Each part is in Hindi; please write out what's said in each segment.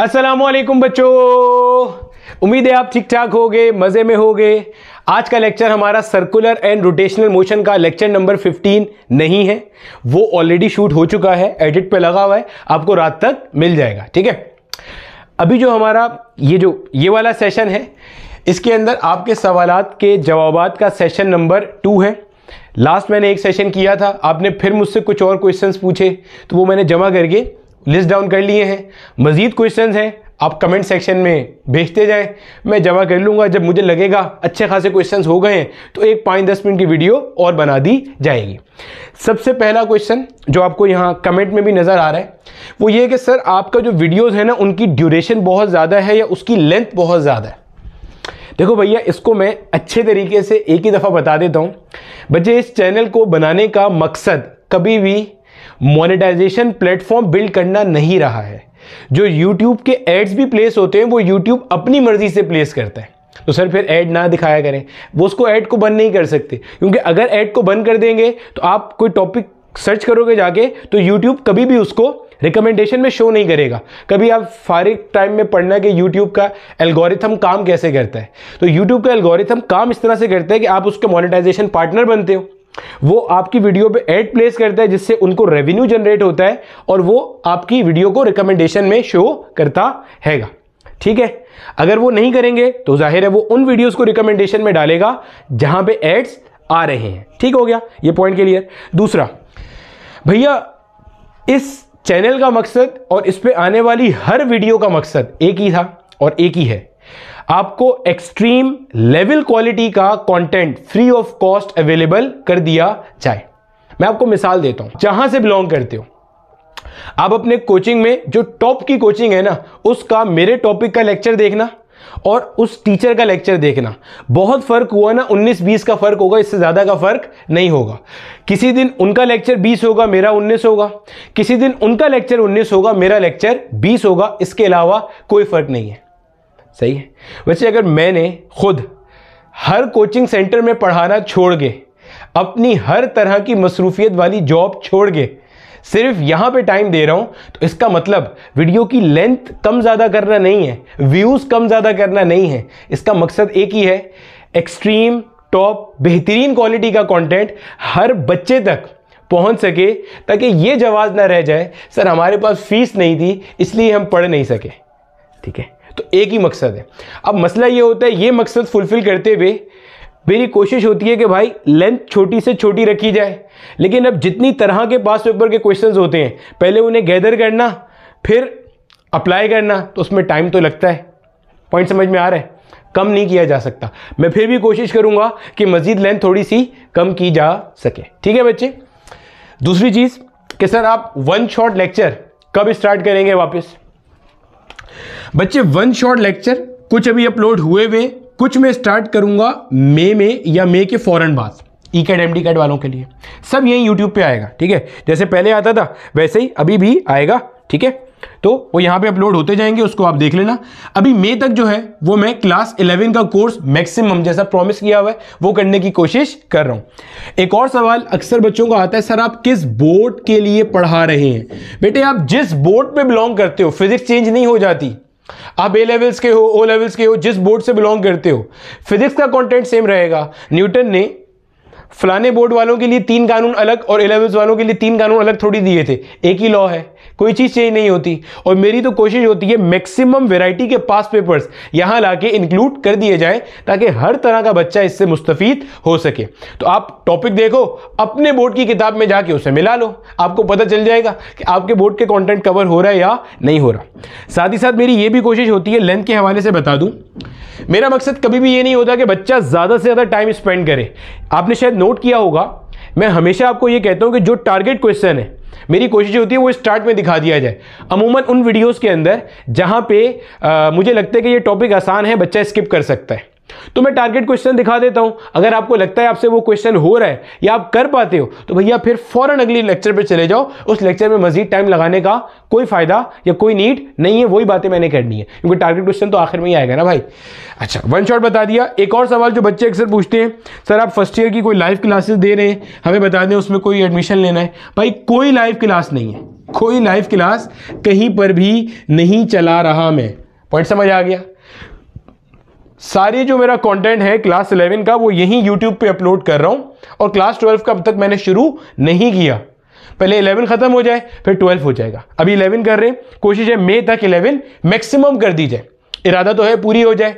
असलम बच्चों उम्मीद है आप ठीक ठाक हो गए मज़े में हो गए आज का लेक्चर हमारा सर्कुलर एंड रोटेशनल मोशन का लेक्चर नंबर 15 नहीं है वो ऑलरेडी शूट हो चुका है एडिट पे लगा हुआ है आपको रात तक मिल जाएगा ठीक है अभी जो हमारा ये जो ये वाला सेशन है इसके अंदर आपके सवाल के जवाब का सेशन नंबर टू है लास्ट मैंने एक सेशन किया था आपने फिर मुझसे कुछ और क्वेश्चंस पूछे तो वो मैंने जमा करके लिस्ट डाउन कर लिए हैं मज़ीद क्वेश्चन हैं आप कमेंट सेक्शन में भेजते जाएं मैं जमा कर लूँगा जब मुझे लगेगा अच्छे खासे क्वेश्चंस हो गए हैं तो एक पाँच दस मिनट की वीडियो और बना दी जाएगी सबसे पहला क्वेश्चन जो आपको यहाँ कमेंट में भी नज़र आ रहा है वो ये कि सर आपका जो वीडियोस है ना उनकी ड्यूरेशन बहुत ज़्यादा है या उसकी लेंथ बहुत ज़्यादा है देखो भैया इसको मैं अच्छे तरीके से एक ही दफ़ा बता देता हूँ बच्चे इस चैनल को बनाने का मकसद कभी भी मोनेटाइजेशन प्लेटफॉर्म बिल्ड करना नहीं रहा है जो यूट्यूब के एड्स भी प्लेस होते हैं वो यूट्यूब अपनी मर्जी से प्लेस करता है तो सर फिर ऐड ना दिखाया करें वो उसको ऐड को बंद नहीं कर सकते क्योंकि अगर ऐड को बंद कर देंगे तो आप कोई टॉपिक सर्च करोगे जाके तो यूट्यूब कभी भी उसको रिकमेंडेशन में शो नहीं करेगा कभी आप फारिग टाइम में पढ़ना कि यूट्यूब का एल्गोरिथम काम कैसे करता है तो यूट्यूब का एल्गोरिथम काम इस तरह से करता है कि आप उसके मोनेटाइजेशन पार्टनर बनते हो वो आपकी वीडियो पे एड प्लेस करता है जिससे उनको रेवेन्यू जनरेट होता है और वो आपकी वीडियो को रिकमेंडेशन में शो करता हैगा ठीक है अगर वो नहीं करेंगे तो जाहिर है वो उन वीडियोस को रिकमेंडेशन में डालेगा जहां पे एड्स आ रहे हैं ठीक हो गया ये पॉइंट क्लियर दूसरा भैया इस चैनल का मकसद और इस पर आने वाली हर वीडियो का मकसद एक ही था और एक ही है आपको एक्सट्रीम लेवल क्वालिटी का content free of cost available कर दिया जाए मैं आपको मिसाल देता हूं जहां से बिलोंग करते हो आप अपने कोचिंग में जो टॉप की कोचिंग है ना उसका मेरे टॉपिक का लेक्चर देखना और उस टीचर का लेक्चर देखना बहुत फर्क हुआ ना 19-20 का फर्क होगा इससे ज़्यादा का फर्क नहीं होगा किसी दिन उनका लेक्चर 20 होगा मेरा 19 होगा किसी दिन उनका लेक्चर 19 होगा मेरा लेक्चर 20 होगा इसके अलावा कोई फर्क नहीं है सही है वैसे अगर मैंने खुद हर कोचिंग सेंटर में पढ़ाना छोड़ के अपनी हर तरह की मसरूफियत वाली जॉब छोड़ के सिर्फ यहाँ पे टाइम दे रहा हूँ तो इसका मतलब वीडियो की लेंथ कम ज़्यादा करना नहीं है व्यूज़ कम ज़्यादा करना नहीं है इसका मकसद एक ही है एक्सट्रीम टॉप बेहतरीन क्वालिटी का कंटेंट हर बच्चे तक पहुंच सके ताकि ये जवाब ना रह जाए सर हमारे पास फीस नहीं थी इसलिए हम पढ़ नहीं सके ठीक है तो एक ही मकसद है अब मसला ये होता है ये मकसद फुलफ़िल करते हुए मेरी कोशिश होती है कि भाई लेंथ छोटी से छोटी रखी जाए लेकिन अब जितनी तरह के पास पेपर के क्वेश्चंस होते हैं पहले उन्हें गैदर करना फिर अप्लाई करना तो उसमें टाइम तो लगता है पॉइंट समझ में आ रहा है कम नहीं किया जा सकता मैं फिर भी कोशिश करूँगा कि मज़ीद लेंथ थोड़ी सी कम की जा सके ठीक है बच्चे दूसरी चीज़ कि सर आप वन शॉट लेक्चर कब स्टार्ट करेंगे वापस बच्चे वन शॉर्ट लेक्चर कुछ अभी अपलोड हुए हुए कुछ मैं स्टार्ट करूंगा मई में या मई के फ़ौरन बाद E CAT M D CAT वालों के लिए सब यही यूट्यूब पे आएगा ठीक है जैसे पहले आता था वैसे ही अभी भी आएगा ठीक है तो वो यहां पे अपलोड होते जाएंगे उसको आप देख लेना अभी मई तक जो है वो मैं क्लास 11 का कोर्स मैक्सिमम जैसा प्रॉमिस किया हुआ है वो करने की कोशिश कर रहा हूँ एक और सवाल अक्सर बच्चों का आता है सर आप किस बोर्ड के लिए पढ़ा रहे हैं बेटे आप जिस बोर्ड पे बिलोंग करते हो फिजिक्स चेंज नहीं हो जाती आप ए लेवल्स के हो ओ लेवल्स के हो जिस बोर्ड से बिलोंग करते हो फिजिक्स का कंटेंट सेम रहेगा न्यूटन ने फलाने बोर्ड वालों के लिए तीन कानून अलग और ए लेवल्स वालों के लिए तीन कानून अलग थोड़ी दिए थे एक ही लॉ है कोई चीज़ चेंज नहीं होती और मेरी तो कोशिश होती है मैक्सिमम वेराइटी के पास पेपर्स यहाँ ला के इंक्लूड कर दिए जाएँ ताकि हर तरह का बच्चा इससे मुस्तफ़ हो सके तो आप टॉपिक देखो अपने बोर्ड की किताब में जाके उसे मिला लो आपको पता चल जाएगा कि आपके बोर्ड के कॉन्टेंट कवर हो रहा है या नहीं हो रहा साथ ही साथ मेरी ये भी कोशिश होती है लेंथ के हवाले से बता दूँ मेरा मकसद कभी भी ये नहीं होता कि बच्चा ज़्यादा से ज़्यादा टाइम स्पेंड करे आपने शायद नोट किया होगा मैं हमेशा आपको ये कहता हूँ कि जो टारगेट क्वेश्चन है मेरी कोशिश होती है वो स्टार्ट में दिखा दिया जाए अमूमन उन वीडियोज़ के अंदर जहाँ पे आ, मुझे लगता है कि ये टॉपिक आसान है बच्चा स्किप कर सकता है तो मैं टारगेट क्वेश्चन दिखा देता हूं अगर आपको लगता है आपसे वो क्वेश्चन हो रहा है या आप कर पाते हो तो भैया फिर फौरन अगली लेक्चर पर चले जाओ उस लेक्चर में मजीद टाइम लगाने का कोई फायदा या कोई नीड नहीं है वही बातें मैंने करनी है क्योंकि टारगेट क्वेश्चन तो आखिर में ही आएगा ना भाई अच्छा वन शॉट बता दिया एक और सवाल जो बच्चे अक्सर पूछते हैं सर आप फर्स्ट ईयर की कोई लाइव क्लासेस दे रहे हैं हमें बता दें उसमें कोई एडमिशन लेना है भाई कोई लाइव क्लास नहीं है कोई लाइव क्लास कहीं पर भी नहीं चला रहा मैं पॉइंट समझ आ गया सारी जो मेरा कंटेंट है क्लास 11 का वो यहीं यूट्यूब पे अपलोड कर रहा हूँ और क्लास 12 का अब तक मैंने शुरू नहीं किया पहले 11 ख़त्म हो जाए फिर 12 हो जाएगा अभी 11 कर रहे हैं कोशिश है मई तक 11 मैक्सिमम कर दी जाए इरादा तो है पूरी हो जाए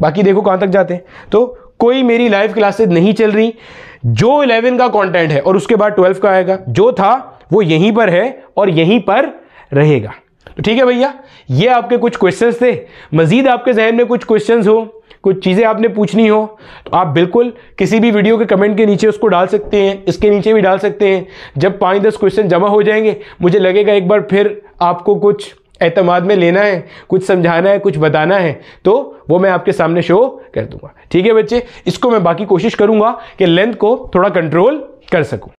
बाकी देखो कहाँ तक जाते हैं तो कोई मेरी लाइव क्लासेज नहीं चल रही जो 11 का कॉन्टेंट है और उसके बाद ट्वेल्व का आएगा जो था वो यहीं पर है और यहीं पर रहेगा तो ठीक है भैया ये आपके कुछ क्वेश्चंस थे मज़ीद आपके जहन में कुछ क्वेश्चंस हो कुछ चीज़ें आपने पूछनी हो तो आप बिल्कुल किसी भी वीडियो के कमेंट के नीचे उसको डाल सकते हैं इसके नीचे भी डाल सकते हैं जब पाँच दस क्वेश्चन जमा हो जाएंगे मुझे लगेगा एक बार फिर आपको कुछ एतमाद में लेना है कुछ समझाना है कुछ बताना है तो वो मैं आपके सामने शो कर दूंगा ठीक है बच्चे इसको मैं बाकी कोशिश करूंगा कि लेंथ को थोड़ा कंट्रोल कर सकूं